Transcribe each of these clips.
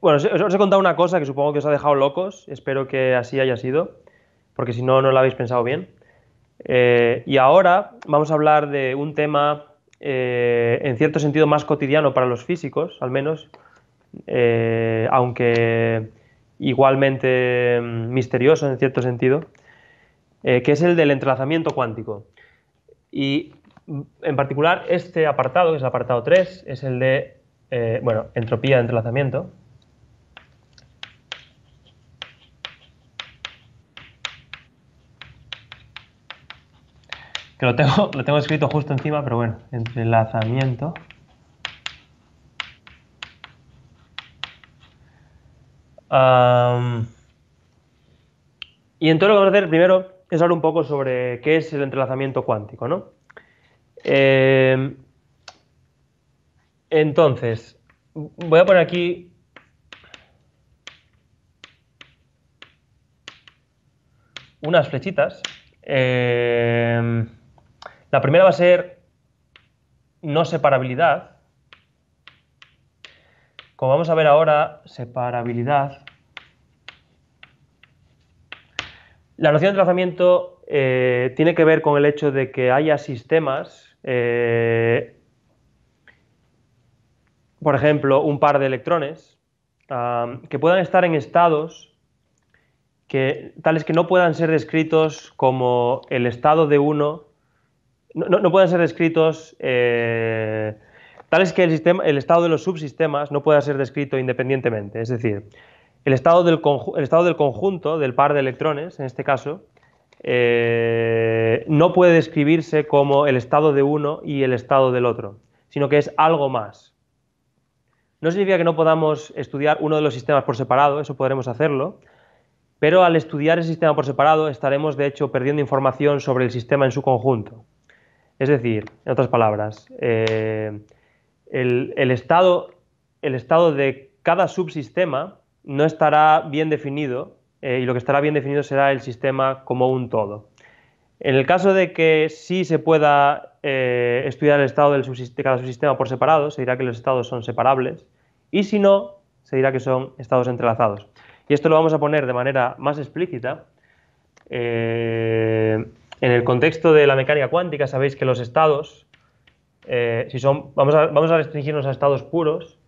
Bueno, os, he contado una cosa que supongo que os ha dejado locos, espero que así haya sido, porque si no, no lo habéis pensado bien. Eh, y ahora vamos a hablar de un tema eh, en cierto sentido más cotidiano para los físicos, al menos, eh, aunque igualmente mm, misterioso en cierto sentido, eh, que es el del entrelazamiento cuántico. Y mm, en particular este apartado, que es el apartado 3, es el de, bueno, entropía de entrelazamiento, que lo tengo, lo tengo escrito justo encima, pero bueno, entrelazamiento. y entonces lo que vamos a hacer primero es hablar un poco sobre qué es el entrelazamiento cuántico, em, entonces, voy a poner aquí... unas flechitas. Em, la primera va a ser no separabilidad. Como vamos a ver ahora, separabilidad. La noción de trazamiento eh, tiene que ver con el hecho de que haya sistemas, eh, por ejemplo, un par de electrones, ah, que puedan estar en estados tales que no puedan ser descritos como el estado de uno no, pueden ser descritos eh, tales tal es que el, estado de los subsistemas no pueda ser descrito independientemente. Es decir, el estado del, el estado del conjunto, del par de electrones, en este caso, eh, no puede describirse como el estado de uno y el estado del otro, sino que es algo más. No significa que no podamos estudiar uno de los sistemas por separado, eso podremos hacerlo, pero al estudiar el sistema por separado estaremos de hecho perdiendo información sobre el sistema en su conjunto. Es decir, en otras palabras, eh, el, estado, de cada subsistema no estará bien definido eh, y lo que estará bien definido será el sistema como un todo. En el caso de que sí se pueda eh, estudiar el estado del subsistema, cada subsistema por separado, se dirá que los estados son separables y si no, se dirá que son estados entrelazados. Y esto lo vamos a poner de manera más explícita en el contexto de la mecánica cuántica, sabéis que los estados, eh, si son, vamos a, vamos, a, restringirnos a estados puros,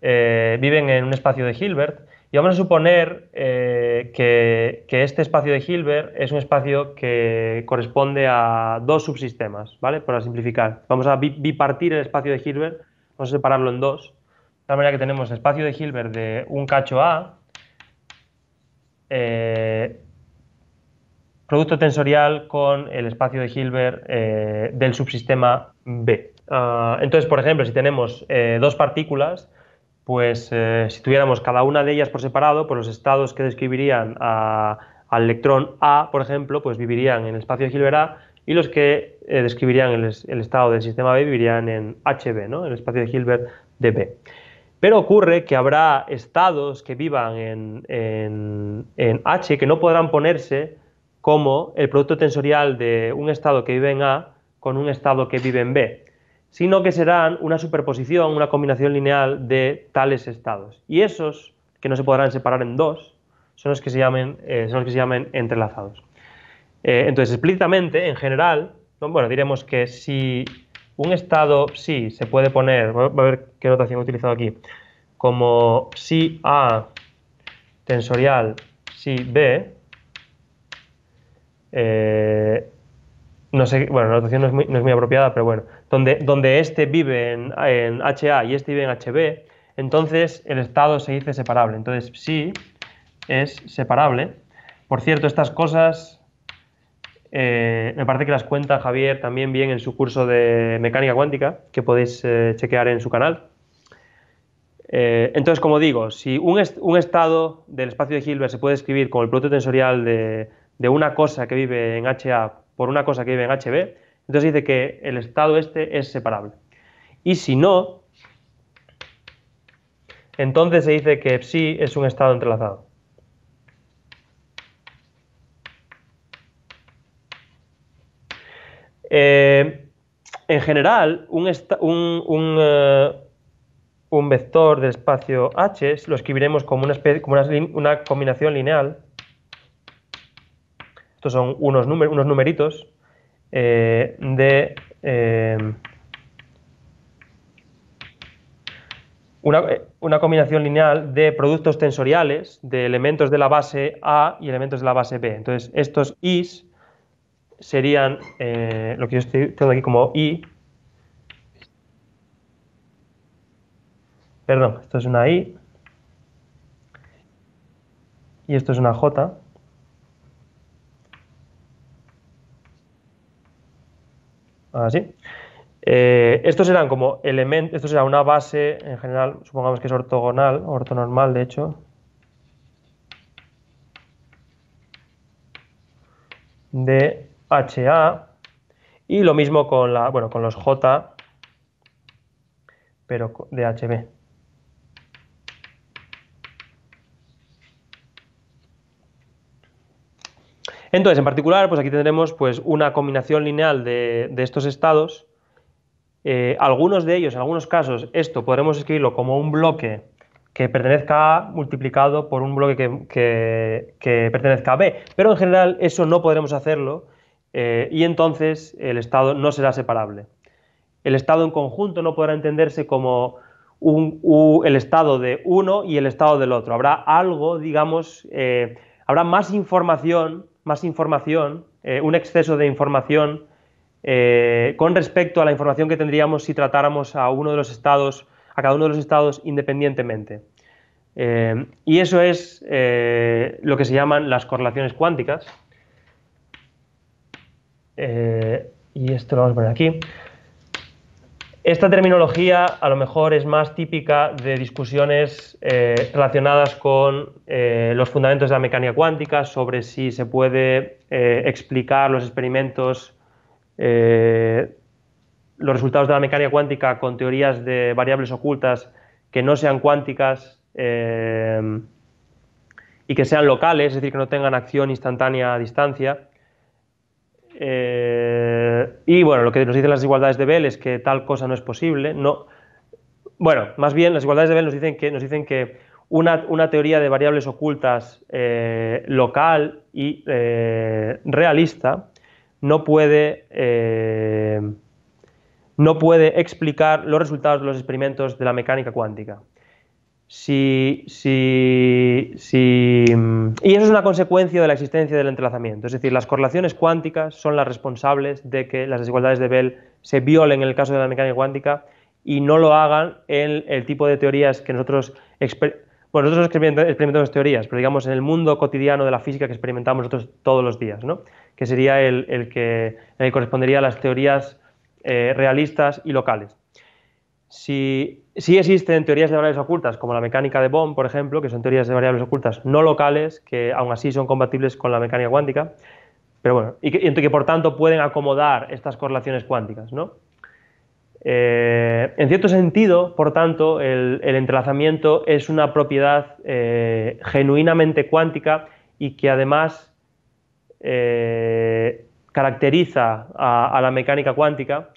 eh, viven en un espacio de Hilbert, y vamos a suponer eh, que, este espacio de Hilbert es un espacio que corresponde a dos subsistemas, ¿vale? Para simplificar. Vamos a bipartir el espacio de Hilbert, vamos a separarlo en dos. De tal manera que tenemos el espacio de Hilbert de un cacho A, producto tensorial con el espacio de Hilbert eh, del subsistema B. Ah, entonces, por ejemplo, si tenemos eh, dos partículas, pues eh, si tuviéramos cada una de ellas por separado, pues los estados que describirían al electrón A, por ejemplo, pues vivirían en el espacio de Hilbert A y los que describirían el, estado del sistema B vivirían en HB, ¿no? en el espacio de Hilbert de B. Pero ocurre que habrá estados que vivan en H que no podrán ponerse como el producto tensorial de un estado que vive en A con un estado que vive en B, sino que serán una superposición, una combinación lineal de tales estados. Y esos, que no se podrán separar en dos, son los que se llamen, eh, son los que se llamen entrelazados. Eh, entonces, explícitamente, en general, bueno, diremos que si un estado sí se puede poner, voy a ver qué notación he utilizado aquí, como si A tensorial si B, eh, no sé, bueno, la notación no es muy, apropiada, pero bueno, donde, donde este vive en, HA y este vive en HB, entonces el estado se dice separable. Entonces sí es separable. Por cierto, estas cosas eh, me parece que las cuenta Javier también bien en su curso de mecánica cuántica, que podéis eh, chequear en su canal. entonces, como digo, si un, un estado del espacio de Hilbert se puede escribir como el producto tensorial de de una cosa que vive en HA por una cosa que vive en HB, entonces dice que el estado este es separable. Y si no, entonces se dice que psi es un estado entrelazado. Eh, en general, un, un, eh, un, vector del espacio H lo escribiremos como una, especie, como una, una combinación lineal estos son unos, unos numeritos eh, de... Eh, eh, una, combinación lineal de productos tensoriales de elementos de la base A y elementos de la base B. Entonces, estos I's serían lo que yo estoy aquí como I. Perdón, esto es una I. Y esto es una J. Así. Eh, estos eran como elementos, esto será una base en general, supongamos que es ortogonal, ortonormal de hecho, de HA y lo mismo con, la, bueno, con los J, pero de HB. Entonces, en particular, pues aquí tendremos pues, una combinación lineal de, estos estados. Eh, algunos de ellos, en algunos casos, esto podremos escribirlo como un bloque que pertenezca A multiplicado por un bloque que, pertenezca a B. Pero en general eso no podremos hacerlo eh, y entonces el estado no será separable. El estado en conjunto no podrá entenderse como un, el estado de uno y el estado del otro. Habrá algo, digamos, eh, habrá más información más información, eh, un exceso de información eh, con respecto a la información que tendríamos si tratáramos a uno de los estados, a cada uno de los estados independientemente. Eh, y eso es lo que se llaman las correlaciones cuánticas. y esto lo vamos a poner aquí. Esta terminología a lo mejor es más típica de discusiones eh, relacionadas con eh, los fundamentos de la mecánica cuántica, sobre si se puede eh, explicar los experimentos, los resultados de la mecánica cuántica con teorías de variables ocultas que no sean cuánticas y que sean locales, es decir, que no tengan acción instantánea a distancia. Eh, y bueno, lo que nos dicen las igualdades de Bell es que tal cosa no es posible. No, bueno, más bien las igualdades de Bell nos dicen que, nos dicen que una, teoría de variables ocultas eh, local y eh, realista no puede, no puede explicar los resultados de los experimentos de la mecánica cuántica. Mm, y eso es una consecuencia de la existencia del entrelazamiento. Es decir, las correlaciones cuánticas son las responsables de que las desigualdades de Bell se violen en el caso de la mecánica cuántica y no lo hagan en el tipo de teorías que nosotros, bueno, nosotros experimentamos teorías, pero digamos en el mundo cotidiano de la física que experimentamos nosotros todos los días, ¿no? que sería el, que, correspondería a las teorías eh, realistas y locales. Si, existen teorías de variables ocultas, como la mecánica de Bohm, por ejemplo, que son teorías de variables ocultas no locales, que aún así son compatibles con la mecánica cuántica, pero bueno, y que, por tanto pueden acomodar estas correlaciones cuánticas, ¿no? Eh, en cierto sentido, por tanto, el, entrelazamiento es una propiedad eh, genuinamente cuántica y que además eh, caracteriza a, la mecánica cuántica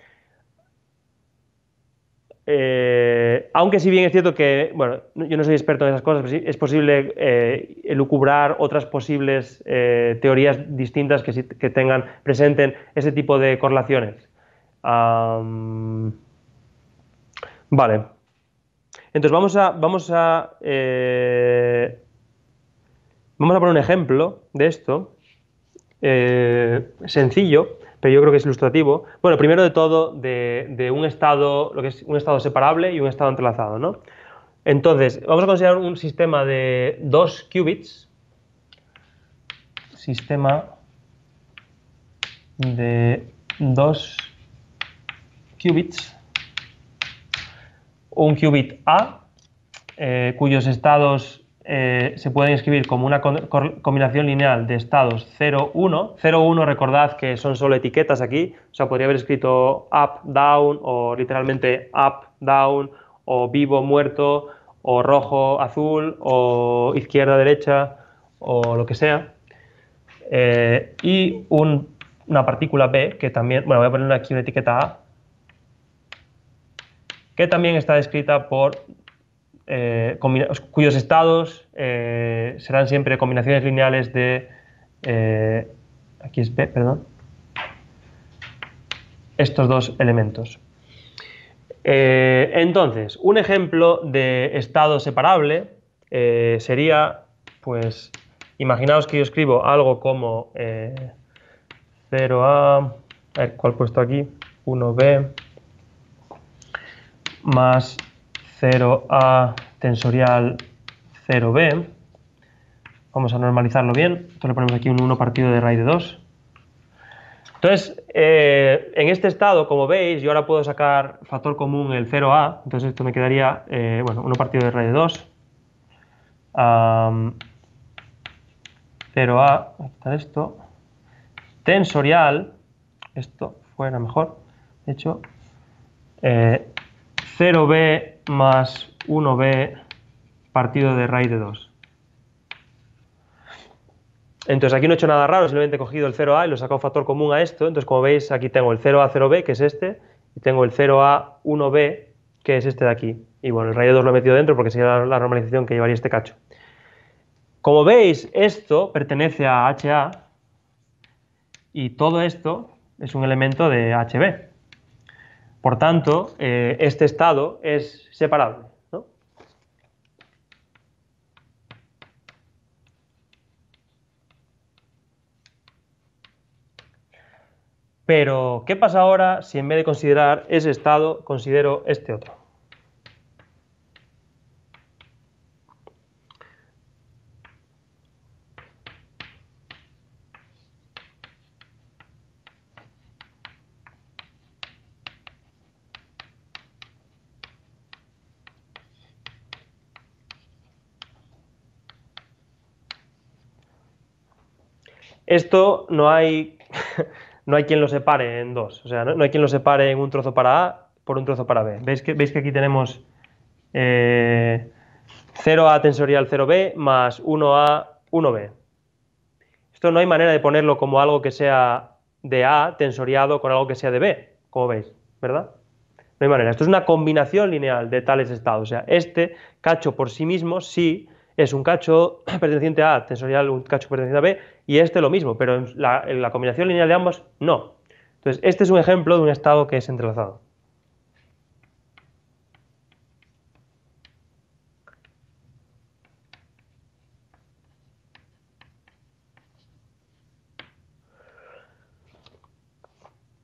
eh, aunque si bien es cierto que, bueno, yo no soy experto en esas cosas, pero sí es posible eh, elucubrar otras posibles eh, teorías distintas que, tengan, presente ese tipo de correlaciones. vale. Entonces vamos a, vamos a, vamos a poner un ejemplo de esto, sencillo, pero yo creo que es ilustrativo. Bueno, primero de todo, de, un estado, lo que es un estado separable y un estado entrelazado, Entonces, vamos a considerar un sistema de dos qubits. Sistema de dos qubits. Un qubit A, eh, cuyos estados eh, se pueden escribir como una combinación lineal de estados 0, 1. 0, 1, recordad que son solo etiquetas aquí, o sea, podría haber escrito up, down, o literalmente up, down, o vivo, muerto, o rojo, azul, o izquierda, derecha, o lo que sea. Eh, y una partícula B, que también, bueno, voy a poner aquí una etiqueta A, que también está descrita por eh, cuyos estados eh, serán siempre combinaciones lineales de... Eh, aquí perdón. Estos dos elementos. entonces, un ejemplo de estado separable sería, pues, imaginaos que yo escribo algo como 0A, a ver, ¿cuál he puesto aquí? 1B más 0A tensorial 0B. Vamos a normalizarlo bien. Entonces le ponemos aquí un 1 partido de raíz de 2. Entonces, eh, en este estado, como veis, yo ahora puedo sacar factor común el 0A. Entonces esto me quedaría, eh, bueno, 1 partido de raíz de 2. 0A, está esto. Tensorial, esto fuera mejor, de hecho, 0B eh, más 1b partido de raíz de 2. Entonces aquí no he hecho nada raro, simplemente he cogido el 0a y lo he sacado factor común a esto. Entonces como veis aquí tengo el 0a, 0b, que es este, y tengo el 0a, 1b, que es este de aquí. Y bueno, el raíz de 2 lo he metido dentro porque sería la, normalización que llevaría este cacho. Como veis, esto pertenece a HA y todo esto es un elemento de HB. Por tanto, eh, este estado es separable. Pero, ¿qué pasa ahora si en vez de considerar ese estado considero este otro? Esto no hay, no hay quien lo separe en dos, o sea, no, hay quien lo separe en un trozo para A por un trozo para B. ¿Veis que, que aquí tenemos 0A eh, tensorial 0B más 1A 1B? Esto no hay manera de ponerlo como algo que sea de A tensoriado con algo que sea de B, como veis, ¿verdad? No hay manera. Esto es una combinación lineal de tales estados. O sea, este cacho por sí mismo sí es un cacho perteneciente a A, tensorial un cacho perteneciente a B, y este lo mismo, pero en la, la combinación lineal de ambos no. Entonces, este es un ejemplo de un estado que es entrelazado.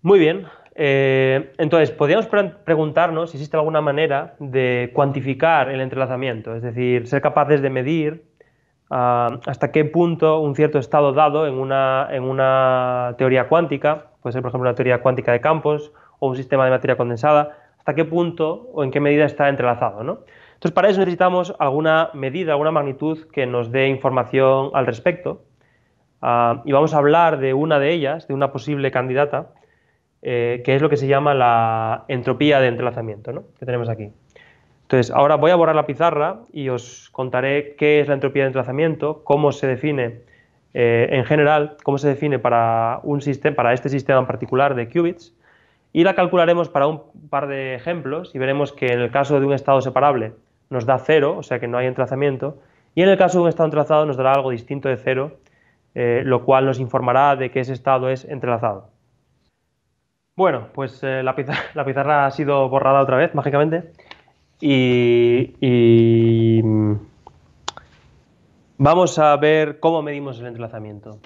Muy bien, eh, entonces, podríamos preguntarnos si existe alguna manera de cuantificar el entrelazamiento, es decir, ser capaces de medir ah, hasta qué punto un cierto estado dado en una, teoría cuántica, puede ser por ejemplo una teoría cuántica de campos o un sistema de materia condensada, hasta qué punto o en qué medida está entrelazado. ¿no? Entonces, para eso necesitamos alguna medida, alguna magnitud que nos dé información al respecto. Ah, y vamos a hablar de una de ellas, de una posible candidata, eh, que es lo que se llama la entropía de entrelazamiento, ¿no? que tenemos aquí. Entonces, ahora voy a borrar la pizarra y os contaré qué es la entropía de entrelazamiento, cómo se define eh, en general, cómo se define para, un sistema, para este sistema en particular de qubits, y la calcularemos para un par de ejemplos y veremos que en el caso de un estado separable nos da cero, o sea que no hay entrelazamiento, y en el caso de un estado entrelazado nos dará algo distinto de cero, eh, lo cual nos informará de que ese estado es entrelazado. Bueno, pues eh, la, pizarra, ha sido borrada otra vez, mágicamente. Y, y, mm, vamos a ver cómo medimos el entrelazamiento.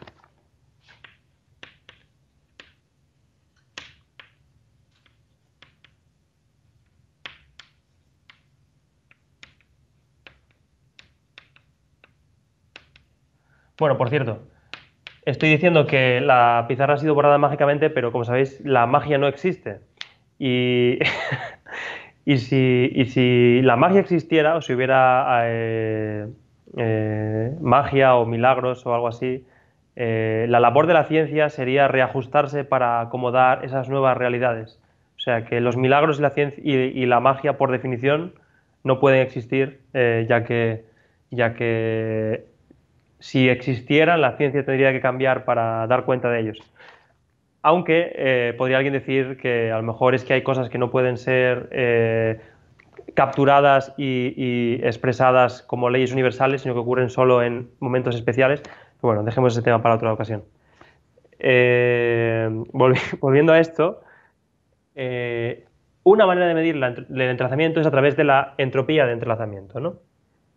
Bueno, por cierto, Estoy diciendo que la pizarra ha sido borrada mágicamente, pero como sabéis, la magia no existe. Y, si, la magia existiera, o si hubiera eh, eh, magia o milagros o algo así, eh, la labor de la ciencia sería reajustarse para acomodar esas nuevas realidades. O sea que los milagros y la, ciencia, y, la magia, por definición, no pueden existir, ya que, ya que si existieran, la ciencia tendría que cambiar para dar cuenta de ellos. Aunque eh, podría alguien decir que a lo mejor es que hay cosas que no pueden ser eh, capturadas y, expresadas como leyes universales, sino que ocurren solo en momentos especiales. bueno, dejemos ese tema para otra ocasión. Eh, volviendo a esto, una manera de medir el entrelazamiento es a través de la entropía de entrelazamiento. ¿no?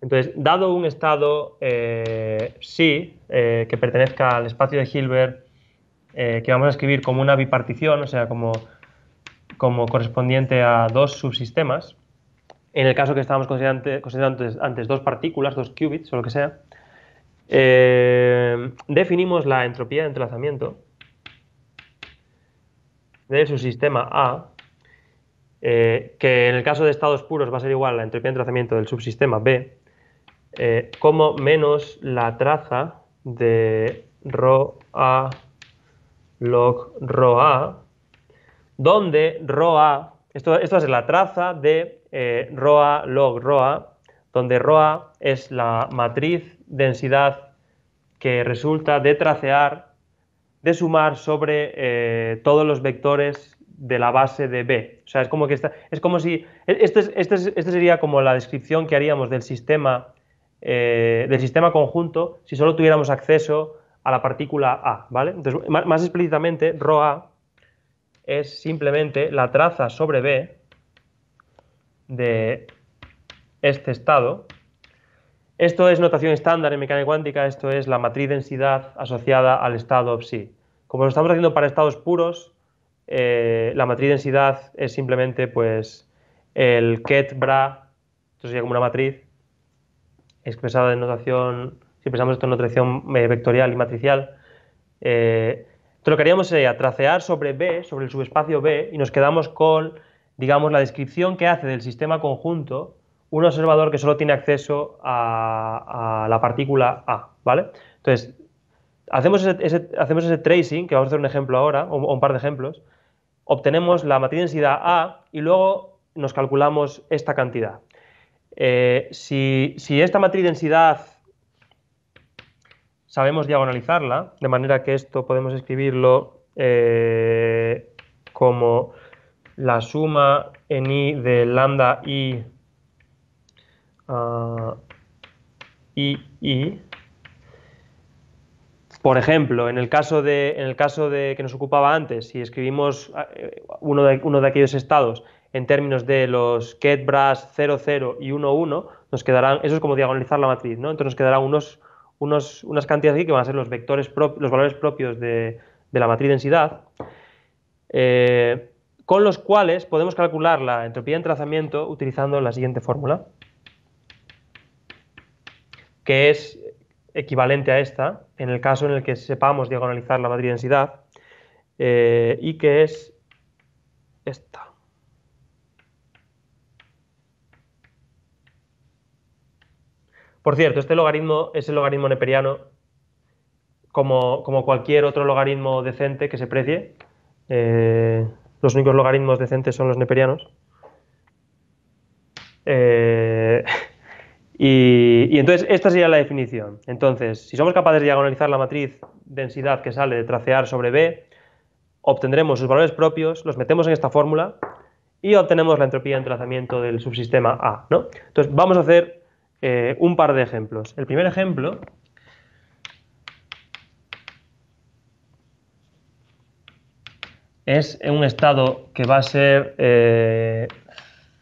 Entonces, dado un estado eh, sí, eh, que pertenezca al espacio de Hilbert, eh, que vamos a escribir como una bipartición, o sea, como, como correspondiente a dos subsistemas, en el caso que estábamos considerando, antes, dos partículas, dos qubits o lo que sea, definimos la entropía de entrelazamiento del subsistema A, que en el caso de estados puros va a ser igual a la entropía de entrelazamiento del subsistema B, eh, como menos la traza de Rho A log Rho A, donde Rho A, esto, esto es la traza de eh, A log Rho A, donde Rho A es la matriz densidad que resulta de tracear, de sumar sobre eh, todos los vectores de la base de B. O sea, es como que está, es como si, e-, este, este, este, sería como la descripción que haríamos del sistema eh, del sistema conjunto si solo tuviéramos acceso a la partícula A, ¿vale? Entonces, más, explícitamente, rho es simplemente la traza sobre B de este estado. Esto es notación estándar en mecánica cuántica, esto es la matriz densidad asociada al estado psi. Como lo estamos haciendo para estados puros, eh, la matriz densidad es simplemente pues el ket bra, esto sería como una matriz, expresada en notación, si pensamos esto en notación eh, vectorial y matricial, eh, lo que haríamos sería tracear sobre B, sobre el subespacio B, y nos quedamos con, digamos, la descripción que hace del sistema conjunto un observador que solo tiene acceso a, la partícula A, ¿vale? Entonces, hacemos ese, tracing, que vamos a hacer un ejemplo ahora, o, un par de ejemplos, obtenemos la matriz densidad A y luego nos calculamos esta cantidad, eh, si, esta matriz densidad sabemos diagonalizarla, de manera que esto podemos escribirlo eh, como la suma en i de lambda i, ah, i, i por ejemplo, en el caso de, en el caso de que nos ocupaba antes, si escribimos eh, uno de aquellos estados en términos de los ket 0, 0 y 1, 1, nos quedarán, eso es como diagonalizar la matriz, ¿no? Entonces nos quedarán unos, unos, unas cantidades aquí que van a ser los, vectores los valores propios de, la matriz densidad, eh, con los cuales podemos calcular la entropía de trazamiento utilizando la siguiente fórmula, que es equivalente a esta, en el caso en el que sepamos diagonalizar la matriz densidad, eh, y que es esta. Por cierto, este logaritmo es el logaritmo neperiano, como, cualquier otro logaritmo decente que se precie. Eh, los únicos logaritmos decentes son los neperianos. Eh, y, entonces, esta sería la definición. Entonces, si somos capaces de diagonalizar la matriz densidad que sale de tracear sobre B, obtendremos sus valores propios, los metemos en esta fórmula y obtenemos la entropía de entrelazamiento del subsistema A. ¿no? Entonces, vamos a hacer eh, un par de ejemplos. El primer ejemplo es un estado que va a ser eh,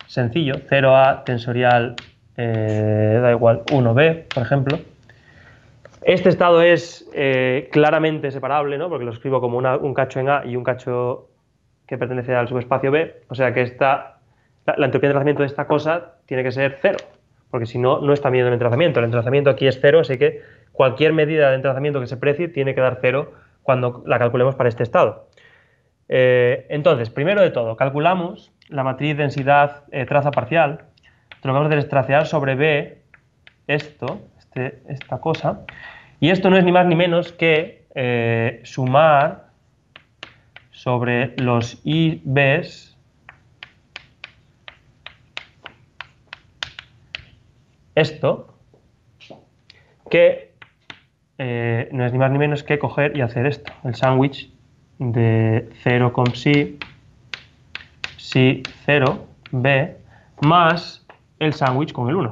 sencillo, 0A tensorial, eh, da igual, 1B, por ejemplo. Este estado es claramente separable, ¿no? porque lo escribo como un cacho en A y un cacho que pertenece al subespacio B, o sea que esta, la, entropía de tratamiento de esta cosa tiene que ser 0 porque si no, no está midiendo el entrelazamiento. El entrelazamiento aquí es cero, así que cualquier medida de entrelazamiento que se precie tiene que dar cero cuando la calculemos para este estado. Eh, entonces, primero de todo, calculamos la matriz densidad eh, traza parcial. Entonces, lo que sobre B esto, este, esta cosa. Y esto no es ni más ni menos que eh, sumar sobre los IBs esto, que eh, no es ni más ni menos que coger y hacer esto, el sándwich de 0 con psi, psi 0, b, más el sándwich con el 1.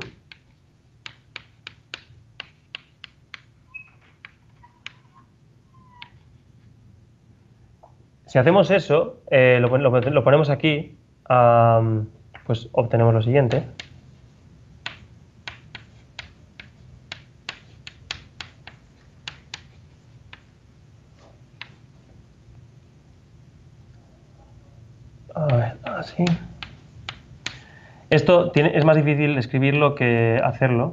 Si hacemos eso, eh, lo, ponemos aquí, pues obtenemos lo siguiente. Esto es más difícil escribirlo que hacerlo,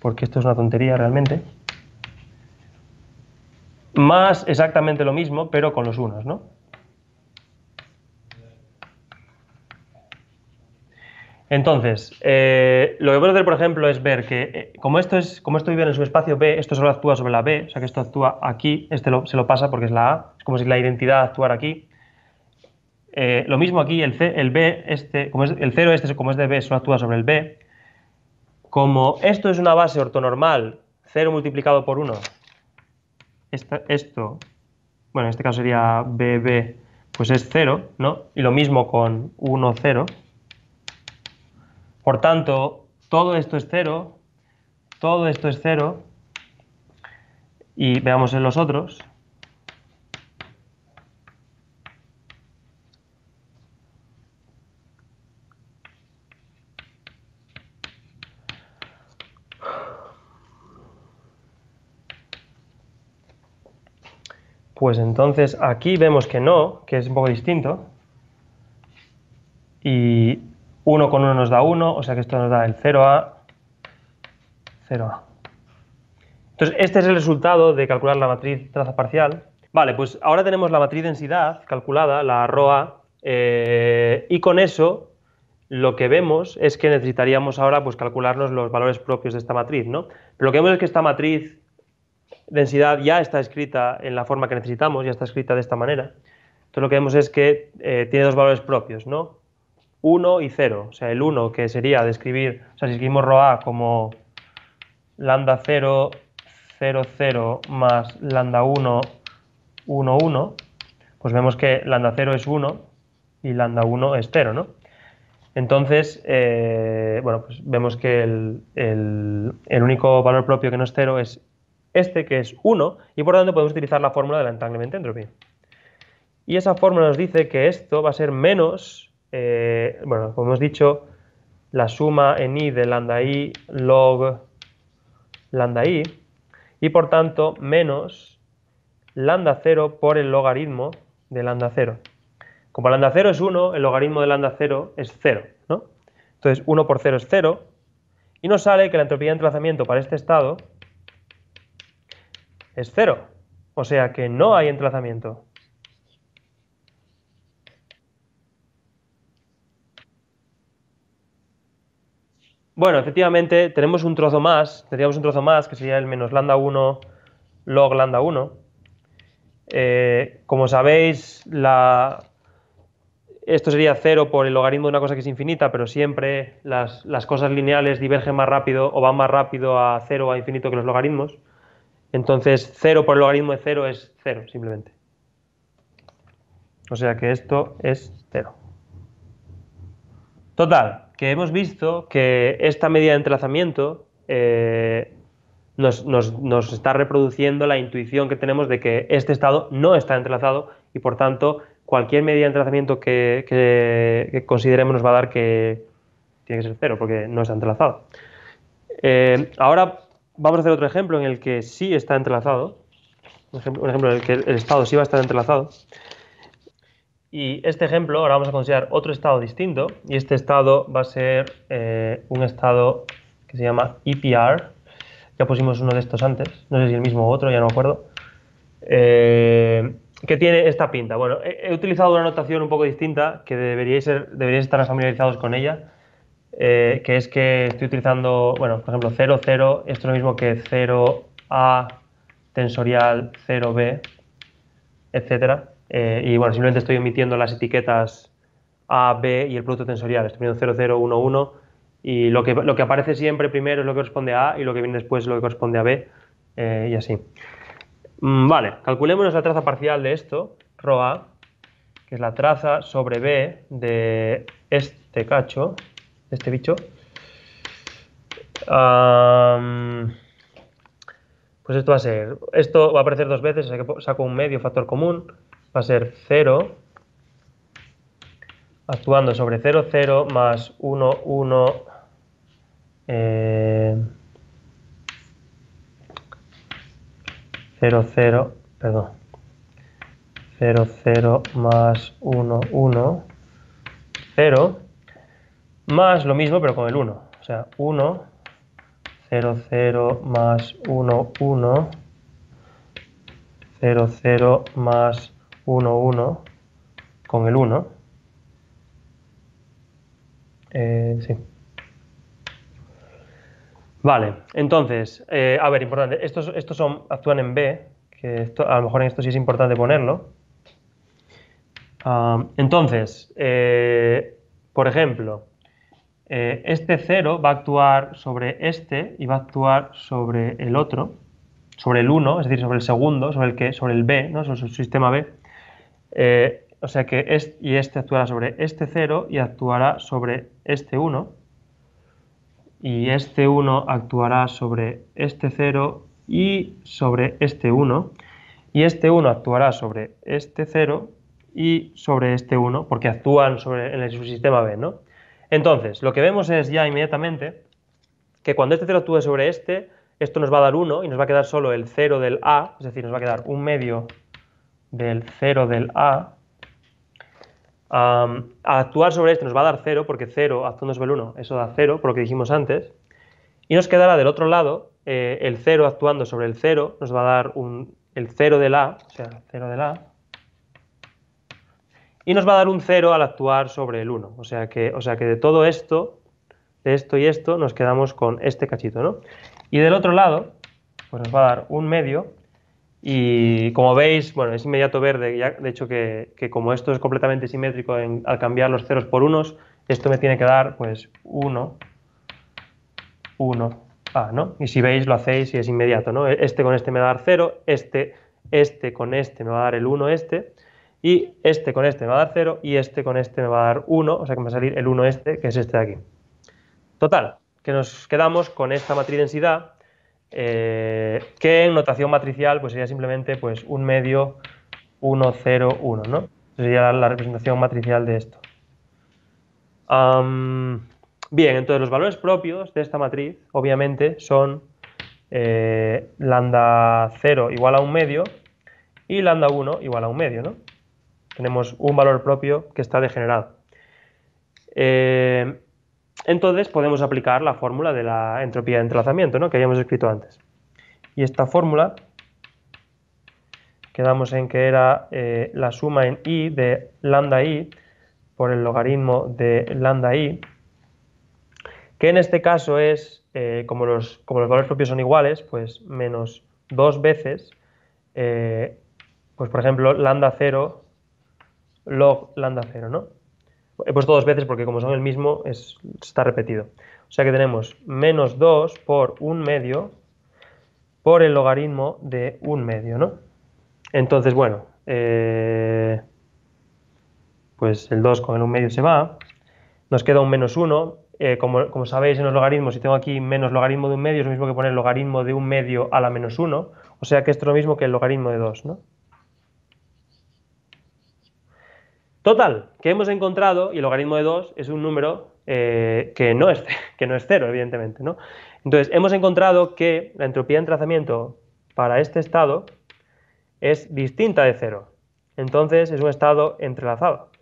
porque esto es una tontería realmente. Más exactamente lo mismo, pero con los unos, ¿no? Entonces, eh, lo que a hacer, por ejemplo, es ver que, eh, como, esto es, como vive en su espacio B, esto solo actúa sobre la B, o sea que esto actúa aquí, este se lo pasa porque es la A, es como si la identidad actuara aquí, eh, lo mismo aquí, el, C, el B, este, como es, el 0 este, como es de B, solo actúa sobre el B. Como esto es una base ortonormal, 0 multiplicado por 1, esto, bueno, en este caso sería BB, pues es 0, ¿no? Y lo mismo con 1, 0. Por tanto, todo esto es 0, todo esto es 0, y veamos en los otros, Pues entonces aquí vemos que no, que es un poco distinto. Y 1 con 1 nos da 1, o sea que esto nos da el 0A, 0A. Entonces este es el resultado de calcular la matriz traza parcial. Vale, pues ahora tenemos la matriz densidad calculada, la ROA, eh, y con eso lo que vemos es que necesitaríamos ahora pues, calcularnos los valores propios de esta matriz. ¿no? Pero lo que vemos es que esta matriz densidad ya está escrita en la forma que necesitamos, ya está escrita de esta manera. Entonces lo que vemos es que eh, tiene dos valores propios, ¿no? 1 y 0. O sea, el 1 que sería describir, o sea, si escribimos ROA como lambda 0, 0, 0 más lambda 1, 1, 1, pues vemos que lambda 0 es 1 y lambda 1 es 0, ¿no? Entonces, eh, bueno, pues vemos que el, el, único valor propio que no es 0 es este que es 1 y por lo tanto podemos utilizar la fórmula del entanglement entropy. Y esa fórmula nos dice que esto va a ser menos, eh, bueno, como hemos dicho, la suma en i de lambda i log lambda i y por tanto menos lambda 0 por el logaritmo de lambda 0. Como lambda 0 es 1, el logaritmo de lambda 0 es 0, ¿no? Entonces 1 por 0 es 0 y nos sale que la entropía de entrelazamiento para este estado es cero, O sea que no hay entrelazamiento. Bueno, efectivamente, tenemos un trozo más, tendríamos un trozo más, que sería el menos lambda 1 log lambda 1. Eh, como sabéis, esto sería cero por el logaritmo de una cosa que es infinita, pero siempre las, cosas lineales divergen más rápido o van más rápido a o a infinito que los logaritmos. Entonces, 0 por el logaritmo de 0 es 0, simplemente. O sea que esto es 0. Total, que hemos visto que esta medida de entrelazamiento eh, nos, está reproduciendo la intuición que tenemos de que este estado no está entrelazado y por tanto cualquier medida de entrelazamiento que, consideremos nos va a dar que tiene que ser cero porque no está entrelazado. Eh, ahora vamos a hacer otro ejemplo en el que sí está entrelazado. Un ejemplo, en el que el estado sí va a estar entrelazado. Y este ejemplo, ahora vamos a considerar otro estado distinto, y este estado va a ser eh, un estado que se llama EPR. Ya pusimos uno de estos antes, no sé si el mismo o otro, ya no me acuerdo. Eh, que tiene esta pinta. Bueno, he, utilizado una notación un poco distinta que deberíais estar familiarizados con ella, eh, que es que estoy utilizando, bueno, por ejemplo, 0, 0, esto es lo mismo que 0A tensorial 0B, etcétera. Eh, y bueno, simplemente estoy omitiendo las etiquetas A, B y el producto tensorial. Estoy poniendo 0, 0, 1, 1. Y lo que, lo que aparece siempre primero es lo que corresponde a A y lo que viene después es lo que corresponde a B eh, y así. Mm, vale, calculemos la traza parcial de esto, ROA, que es la traza sobre B de este cacho, este bicho. Um, pues esto va a ser, esto va a aparecer dos veces, así que saco un medio factor común, va a ser 0, actuando sobre 0, 0, más 1, 1, eh, 0, 0, perdón, 0, 0, más 1, 1, 0, más lo mismo pero con el 1. O sea, 1, 0, 0 más 1, 1, 0, 0 más 1, 1 con el 1. Eh, sí. Vale, entonces, eh, a ver, importante, estos, estos son, actúan en B, que esto, a lo mejor en esto sí es importante ponerlo. Ah, entonces, eh, por ejemplo, eh, este 0 va a actuar sobre este y va a actuar sobre el otro, sobre el 1, es decir, sobre el segundo, sobre el que, sobre el B, ¿no? sobre el sistema B. Eh, o sea que y este actuará sobre este 0 y actuará sobre este 1. Y este 1 actuará sobre este 0 y sobre este 1. Y este 1 actuará sobre este 0 y sobre este 1, porque actúan sobre, en el subsistema B, ¿no? Entonces, lo que vemos es ya inmediatamente que cuando este 0 actúe sobre este, esto nos va a dar 1 y nos va a quedar solo el 0 del A, es decir, nos va a quedar un medio del 0 del A. a actuar sobre este nos va a dar 0, porque 0 actuando sobre el 1, eso da 0, por lo que dijimos antes. Y nos quedará del otro lado, eh, el 0 actuando sobre el 0, nos va a dar un, el 0 del A, o sea, 0 del A, y nos va a dar un 0 al actuar sobre el 1. O sea que, o sea que de todo esto, de esto y esto, nos quedamos con este cachito, ¿no? Y del otro lado, pues nos va a dar un medio y como veis, bueno, es inmediato verde, ya, de hecho que, como esto es completamente simétrico al cambiar los ceros por unos, esto me tiene que dar pues 1, 1, A, ¿no? Y si veis lo hacéis y es inmediato, ¿no? E-, este con este me va a dar 0, este, este con este me va a dar el 1, este, y este con este me va a dar 0 y este con este me va a dar 1, o sea que me va a salir el 1 este, que es este de aquí. Total, que nos quedamos con esta matriz densidad, eh, que en notación matricial pues sería simplemente pues, un medio 1, 0, 1, ¿no? sería la representación matricial de esto. bien, entonces los valores propios de esta matriz, obviamente, son eh, lambda 0 igual a un medio y lambda 1 igual a un medio, ¿no? tenemos un valor propio que está degenerado. Eh, entonces podemos aplicar la fórmula de la entropía de entrelazamiento ¿no? que habíamos escrito antes. Y esta fórmula quedamos en que era eh, la suma en i de lambda i por el logaritmo de lambda i, que en este caso es, eh, como, los, como los valores propios son iguales, pues menos dos veces, pues por ejemplo, lambda 0 log lambda 0, ¿no? He puesto dos veces porque como son el mismo está repetido. O sea que tenemos menos 2 por un medio por el logaritmo de un medio, ¿no? Entonces, bueno, eh, pues el 2 con el 1 medio se va, nos queda un menos 1, eh, como, como, sabéis en los logaritmos, si tengo aquí menos logaritmo de un medio, es lo mismo que poner logaritmo de un medio a la menos 1, o sea que esto es lo mismo que el logaritmo de 2, ¿no? Total, que hemos encontrado, y el logaritmo de 2 es un número eh, que, no es, que no es cero, evidentemente. ¿no? Entonces, hemos encontrado que la entropía de trazamiento para este estado es distinta de cero. Entonces, es un estado entrelazado.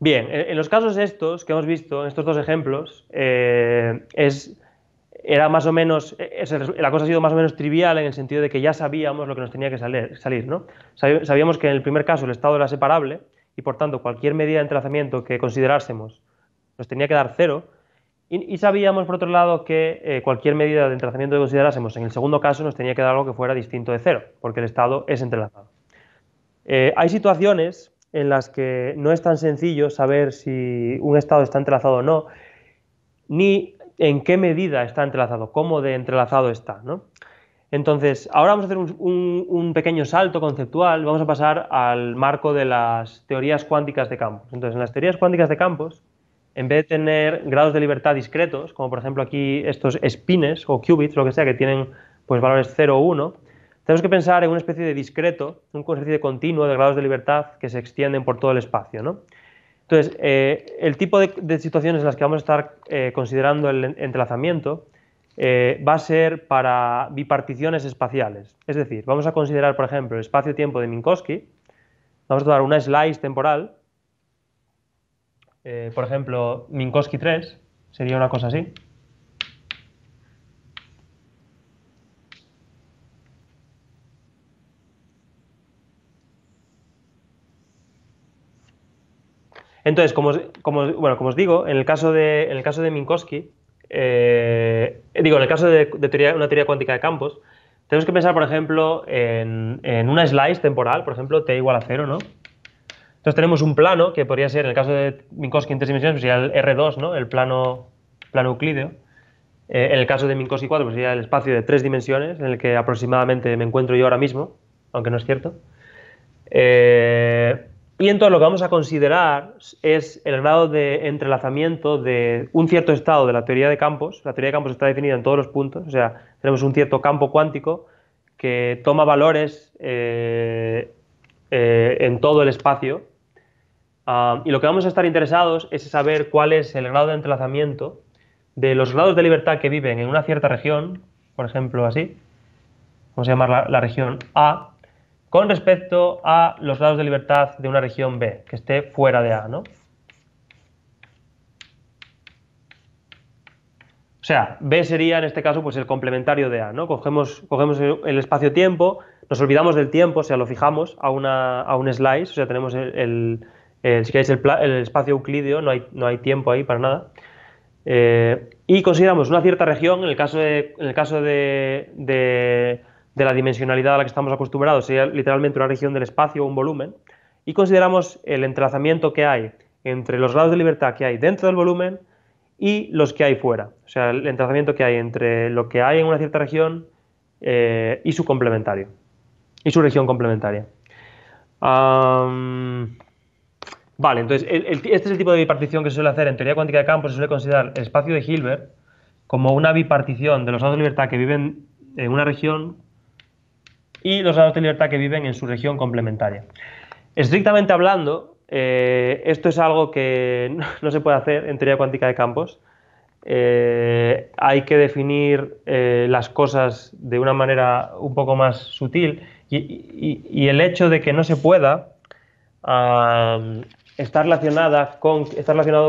Bien, en los casos estos que hemos visto, en estos dos ejemplos, eh, es era más o menos, eh, la cosa ha sido más o menos trivial en el sentido de que ya sabíamos lo que nos tenía que salir. ¿no? Sabíamos que en el primer caso el estado era separable y por tanto cualquier medida de entrelazamiento que considerásemos nos tenía que dar cero. Y, sabíamos por otro lado que eh, cualquier medida de entrelazamiento que considerásemos en el segundo caso nos tenía que dar algo que fuera distinto de cero, porque el estado es entrelazado. Eh, hay situaciones en las que no es tan sencillo saber si un estado está entrelazado o no, ni en qué medida está entrelazado, cómo de entrelazado está. ¿no? Entonces, ahora vamos a hacer un, pequeño salto conceptual, vamos a pasar al marco de las teorías cuánticas de campos. Entonces, en las teorías cuánticas de campos, en vez de tener grados de libertad discretos, como por ejemplo aquí estos espines o qubits, lo que sea, que tienen pues valores 0 o 1, tenemos que pensar en una especie de discreto, un especie de continuo de grados de libertad que se extienden por todo el espacio. ¿no? Entonces, eh, el tipo de, situaciones en las que vamos a estar eh, considerando el entrelazamiento eh, va a ser para biparticiones espaciales. Es decir, vamos a considerar, por ejemplo, el espacio-tiempo de Minkowski. Vamos a tomar una slice temporal. por ejemplo, Minkowski 3 sería una cosa así. Entonces, como, bueno, como os digo, en el caso de, Minkowski, eh, digo, en el caso de, una teoría cuántica de campos, tenemos que pensar, por ejemplo, en, una slice temporal, por ejemplo, t igual a cero, ¿no? Entonces tenemos un plano que podría ser, en el caso de Minkowski en tres dimensiones, pues sería el R2, ¿no? El plano, plano euclídeo. Eh, en el caso de Minkowski 4, pues sería el espacio de tres dimensiones, en el que aproximadamente me encuentro yo ahora mismo, aunque no es cierto. Eh, y entonces lo que vamos a considerar es el grado de entrelazamiento de un cierto estado de la teoría de campos. La teoría de campos está definida en todos los puntos, o sea, tenemos un cierto campo cuántico que toma valores eh, eh, en todo el espacio. Ah, y lo que vamos a estar interesados es saber cuál es el grado de entrelazamiento de los grados de libertad que viven en una cierta región, por ejemplo así, vamos a llamar la región A, con respecto a los grados de libertad de una región B, que esté fuera de A, ¿no? O sea, B sería en este caso pues el complementario de A, ¿no? Cogemos, el espacio-tiempo, nos olvidamos del tiempo, o sea, lo fijamos a, un slice, o sea, tenemos el, si queréis, el, espacio euclídeo, no hay, tiempo ahí para nada. Eh, y consideramos una cierta región, en el caso de de la dimensionalidad a la que estamos acostumbrados, sería literalmente una región del espacio, o un volumen, y consideramos el entrelazamiento que hay entre los grados de libertad que hay dentro del volumen y los que hay fuera, o sea, el entrelazamiento que hay entre lo que hay en una cierta región eh, y su complementario, y su región complementaria. vale, entonces, este es el tipo de bipartición que se suele hacer en teoría cuántica de campos, se suele considerar el espacio de Hilbert como una bipartición de los grados de libertad que viven en una región y los grados de libertad que viven en su región complementaria. Estrictamente hablando, eh, esto es algo que no se puede hacer en teoría cuántica de campos. Eh, hay que definir eh, las cosas de una manera un poco más sutil y, el hecho de que no se pueda está relacionado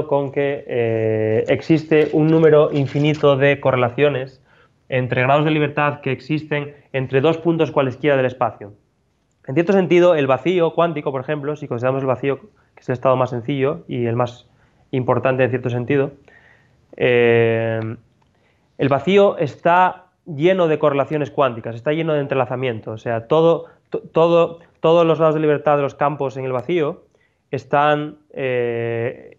con que existe un número infinito de correlaciones entre grados de libertad que existen entre dos puntos cualesquiera del espacio. En cierto sentido, el vacío cuántico, por ejemplo, si consideramos el vacío, que es el estado más sencillo y el más importante en cierto sentido, eh, el vacío está lleno de correlaciones cuánticas, está lleno de entrelazamiento, o sea, todo, todo, todos los grados de libertad de los campos en el vacío están eh,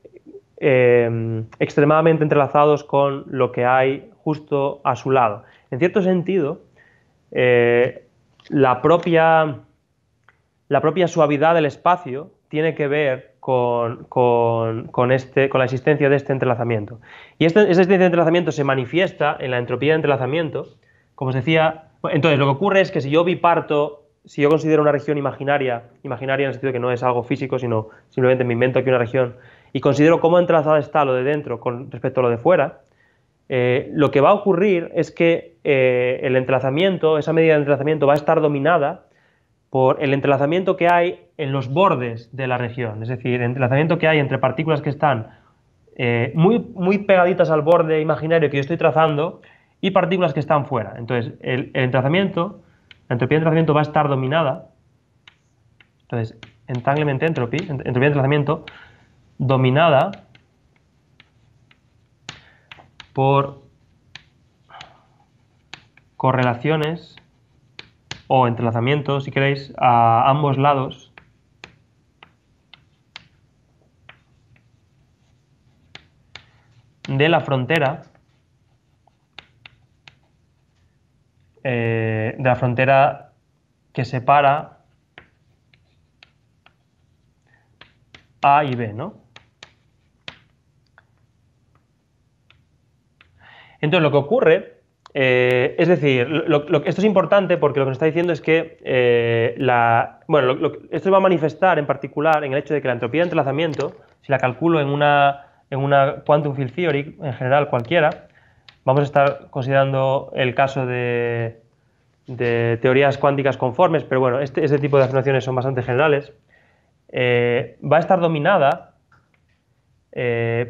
eh, extremadamente entrelazados con lo que hay justo a su lado. En cierto sentido, eh, la, propia, la, propia, suavidad del espacio tiene que ver con, este, con la existencia de este entrelazamiento. Y este, este, entrelazamiento se manifiesta en la entropía de entrelazamiento, como decía. Entonces, lo que ocurre es que si yo biparto, si yo considero una región imaginaria, imaginaria en el sentido de que no es algo físico, sino simplemente me invento aquí una región, y considero cómo entrelazada está lo de dentro con respecto a lo de fuera, eh, lo que va a ocurrir es que eh, el entrelazamiento, esa medida de entrelazamiento va a estar dominada por el entrelazamiento que hay en los bordes de la región, es decir, el entrelazamiento que hay entre partículas que están eh, muy, muy pegaditas al borde imaginario que yo estoy trazando y partículas que están fuera. Entonces, el, entrelazamiento, la entropía de entrelazamiento va a estar dominada, entonces, entanglement entropy, entropía de entrelazamiento, dominada por correlaciones o entrelazamientos, si queréis, a ambos lados de la frontera eh, de la frontera que separa A y B, ¿no? Entonces, lo que ocurre, eh, es decir, esto es importante porque lo que nos está diciendo es que eh, la, bueno, esto va a manifestar en particular en el hecho de que la entropía de entrelazamiento, si la calculo en una, en una quantum field theory, en general cualquiera, vamos a estar considerando el caso de, teorías cuánticas conformes, pero bueno, este, este, tipo de afirmaciones son bastante generales, eh, va a estar dominada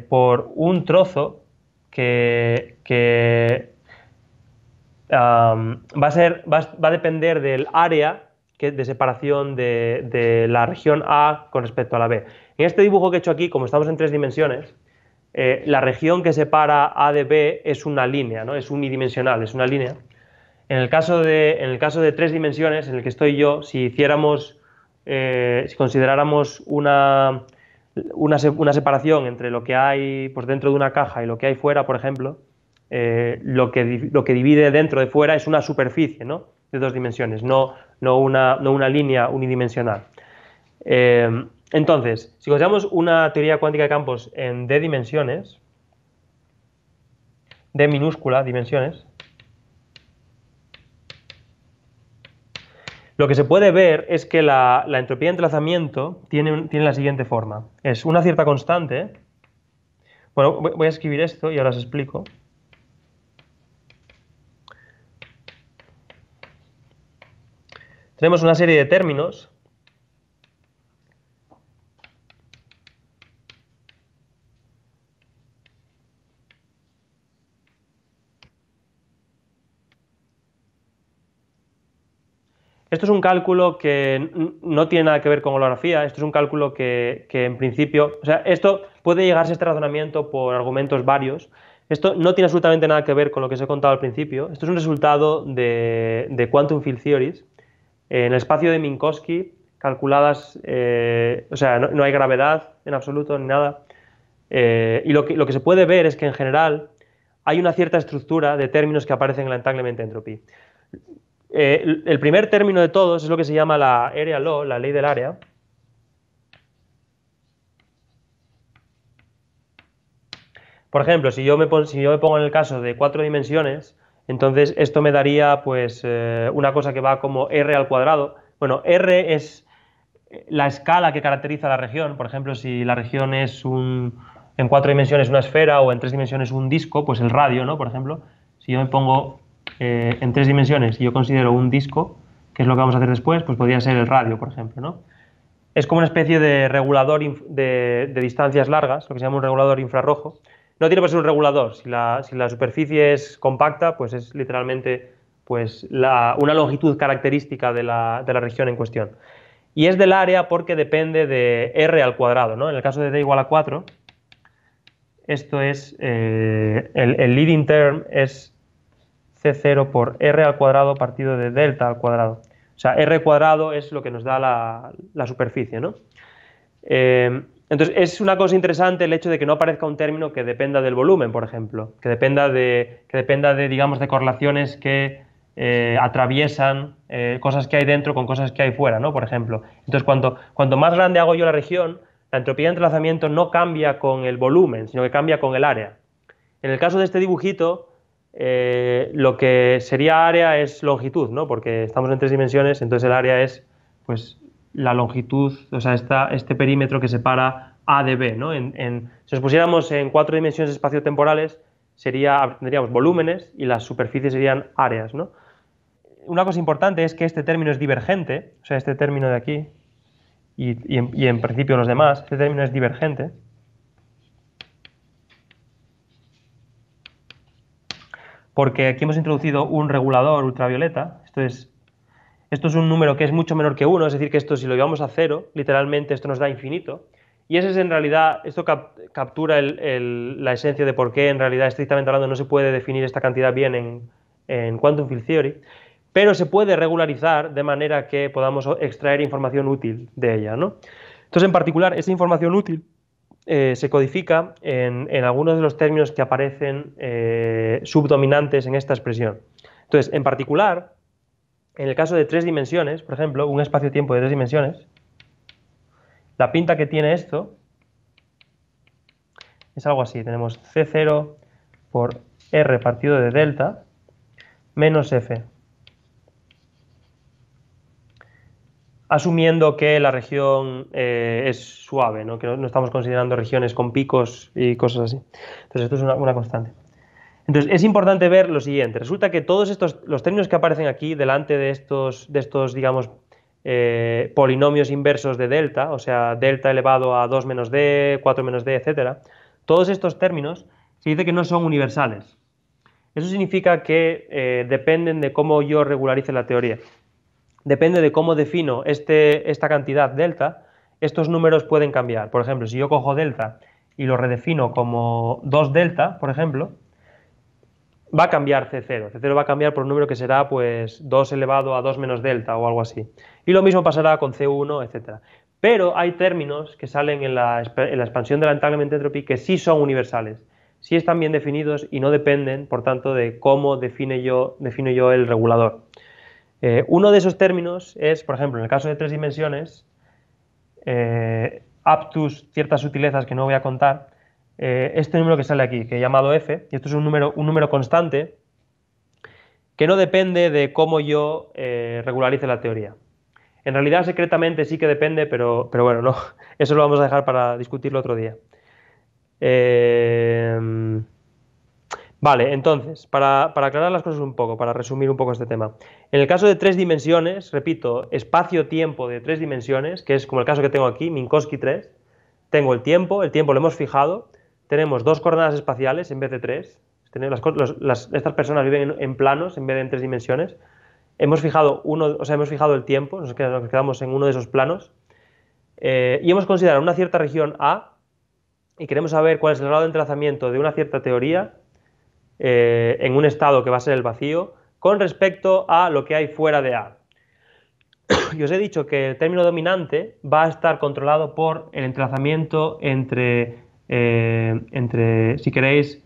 por un trozo que, que va, a depender del área de separación de, la región A con respecto a la B. En este dibujo que he hecho aquí, como estamos en tres dimensiones, eh, la región que separa A de B es una línea, ¿no? es unidimensional, es una línea. En el, caso de, en el caso de tres dimensiones, en el que estoy yo, si hiciéramos, eh, si consideráramos una, una, separación entre lo que hay pues, dentro de una caja y lo que hay fuera, por ejemplo, eh, lo, que, lo que divide dentro de fuera es una superficie de dos dimensiones, no, no, una, línea unidimensional. Eh, entonces, si consideramos una teoría cuántica de campos en D dimensiones, D minúscula dimensiones, lo que se puede ver es que la, entropía de entrelazamiento tiene, tiene, la siguiente forma. Es una cierta constante. Bueno, voy a escribir esto y ahora os explico. tenemos una serie de términos Esto es un cálculo que no tiene nada que ver con holografía, esto es un cálculo que, que, en principio, o sea, esto puede llegarse a este razonamiento por argumentos varios, esto no tiene absolutamente nada que ver con lo que os he contado al principio, esto es un resultado de, de Quantum Field Theories, en el espacio de Minkowski, calculadas, eh, o sea, no, hay gravedad en absoluto ni nada. Eh, y lo que, se puede ver es que en general hay una cierta estructura de términos que aparecen en la entanglement entropy. Eh, el primer término de todos es lo que se llama la area law, la ley del área. Por ejemplo, si yo me pongo en el caso de cuatro dimensiones, entonces, esto me daría pues eh, una cosa que va como R al cuadrado. Bueno, R es eh, la escala que caracteriza la región. Por ejemplo, si la región es un, en cuatro dimensiones una esfera o en tres dimensiones un disco, pues el radio, ¿no? Por ejemplo, si yo me pongo eh, en tres dimensiones y yo considero un disco, que es lo que vamos a hacer después, pues podría ser el radio, por ejemplo, ¿no? Es como una especie de regulador de distancias largas, lo que se llama un regulador infrarrojo, no tiene que ser un regulador. Si la, superficie es compacta, pues es literalmente pues una longitud característica de la, región en cuestión. Y es del área porque depende de r al cuadrado. ¿no? En el caso de d igual a 4, esto es eh, el, leading term es c0 por r al cuadrado partido de delta al cuadrado. O sea, r cuadrado es lo que nos da la, superficie. ¿no? Eh, entonces, es una cosa interesante el hecho de que no aparezca un término que dependa del volumen, por ejemplo, que dependa de, que dependa de digamos, de correlaciones que eh, atraviesan eh, cosas que hay dentro con cosas que hay fuera, ¿no? Por ejemplo. Entonces, cuanto, más grande hago yo la región, la entropía de entrelazamiento no cambia con el volumen, sino que cambia con el área. En el caso de este dibujito, eh, lo que sería área es longitud, ¿no? Porque estamos en tres dimensiones, entonces el área es, pues, la longitud, o sea, este perímetro que separa A de B. ¿no? En, si nos pusiéramos en cuatro dimensiones espaciotemporales, sería, tendríamos volúmenes y las superficies serían áreas. ¿no? Una cosa importante es que este término es divergente, o sea, este término de aquí y, en, y en principio los demás, este término es divergente. Porque aquí hemos introducido un regulador ultravioleta, esto es esto es un número que es mucho menor que 1, es decir, que esto si lo llevamos a 0, literalmente esto nos da infinito. Y ese es en realidad, esto captura la esencia de por qué en realidad estrictamente hablando no se puede definir esta cantidad bien en, en Quantum Field Theory, pero se puede regularizar de manera que podamos extraer información útil de ella. ¿no? Entonces, en particular, esa información útil eh, se codifica en, algunos de los términos que aparecen eh, subdominantes en esta expresión. Entonces, en particular, en el caso de tres dimensiones, por ejemplo, un espacio-tiempo de tres dimensiones, la pinta que tiene esto es algo así. Tenemos C0 por R partido de delta menos F. Asumiendo que la región eh, es suave, ¿no? que no, estamos considerando regiones con picos y cosas así. Entonces esto es una constante. Entonces, es importante ver lo siguiente. Resulta que todos estos, los términos que aparecen aquí delante de estos, de estos digamos, eh, polinomios inversos de delta, o sea, delta elevado a 2 menos d, 4 menos d, etcétera, todos estos términos se dice que no son universales. Eso significa que eh, dependen de cómo yo regularice la teoría. Depende de cómo defino este, esta cantidad delta, estos números pueden cambiar. Por ejemplo, si yo cojo delta y lo redefino como 2 delta, por ejemplo, va a cambiar C0. C0 va a cambiar por un número que será pues 2 elevado a 2 menos delta o algo así. Y lo mismo pasará con C1, etc. Pero hay términos que salen en la, expansión de la entanglement entropía que sí son universales, sí están bien definidos y no dependen, por tanto, de cómo define yo, defino yo el regulador. Eh, uno de esos términos es, por ejemplo, en el caso de tres dimensiones, aptus eh, ciertas sutilezas que no voy a contar, eh, este número que sale aquí, que he llamado f, y esto es un número, un número constante, que no depende de cómo yo eh, regularice la teoría. En realidad, secretamente sí que depende, pero, pero bueno, no, eso lo vamos a dejar para discutirlo otro día. Eh, vale, entonces, para, para, aclarar las cosas un poco, para resumir un poco este tema. En el caso de tres dimensiones, repito, espacio-tiempo de tres dimensiones, que es como el caso que tengo aquí, Minkowski 3, tengo el tiempo, el tiempo lo hemos fijado, tenemos dos coordenadas espaciales en vez de tres, estas personas viven en, planos en vez de en tres dimensiones, hemos fijado, uno, hemos fijado el tiempo, nos quedamos en uno de esos planos, eh, y hemos considerado una cierta región A y queremos saber cuál es el grado de entrelazamiento de una cierta teoría eh, en un estado que va a ser el vacío con respecto a lo que hay fuera de A. Y os he dicho que el término dominante va a estar controlado por el entrelazamiento entre eh, entre, si queréis,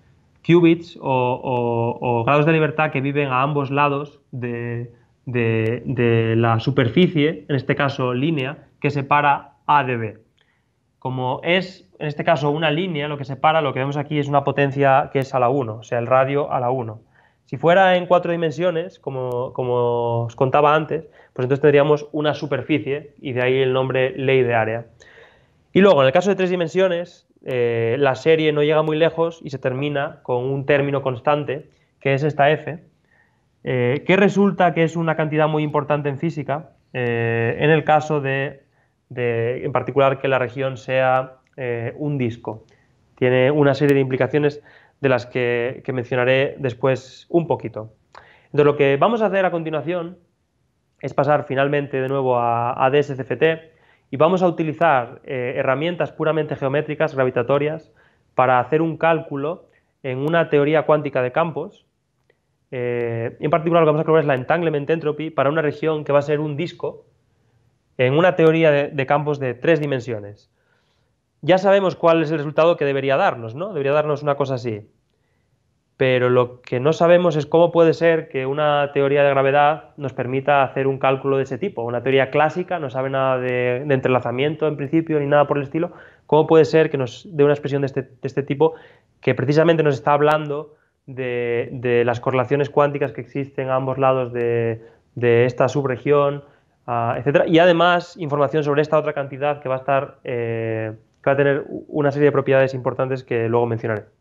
qubits o, grados de libertad que viven a ambos lados de, la superficie, en este caso línea, que separa A de B. Como es, en este caso, una línea, lo que separa, lo que vemos aquí es una potencia que es a la 1, o sea, el radio a la 1. Si fuera en cuatro dimensiones, como, como, os contaba antes, pues entonces tendríamos una superficie y de ahí el nombre ley de área. Y luego, en el caso de tres dimensiones, eh, la serie no llega muy lejos y se termina con un término constante, que es esta F, eh, que resulta que es una cantidad muy importante en física, eh, en el caso de, en particular, que la región sea un disco. Tiene una serie de implicaciones de las que, mencionaré después un poquito. Entonces, lo que vamos a hacer a continuación es pasar finalmente de nuevo a, a DSCFT y vamos a utilizar eh, herramientas puramente geométricas, gravitatorias, para hacer un cálculo en una teoría cuántica de campos. Eh, en particular, lo que vamos a probar es la entanglement entropy para una región que va a ser un disco en una teoría de, de campos de tres dimensiones. Ya sabemos cuál es el resultado que debería darnos, ¿no? Debería darnos una cosa así pero lo que no sabemos es cómo puede ser que una teoría de gravedad nos permita hacer un cálculo de ese tipo. Una teoría clásica no sabe nada de, entrelazamiento en principio ni nada por el estilo. ¿Cómo puede ser que nos dé una expresión de este, este tipo que precisamente nos está hablando de, las correlaciones cuánticas que existen a ambos lados de, esta subregión, ah, etcétera? Y además información sobre esta otra cantidad que va a estar, eh, que va a tener una serie de propiedades importantes que luego mencionaré.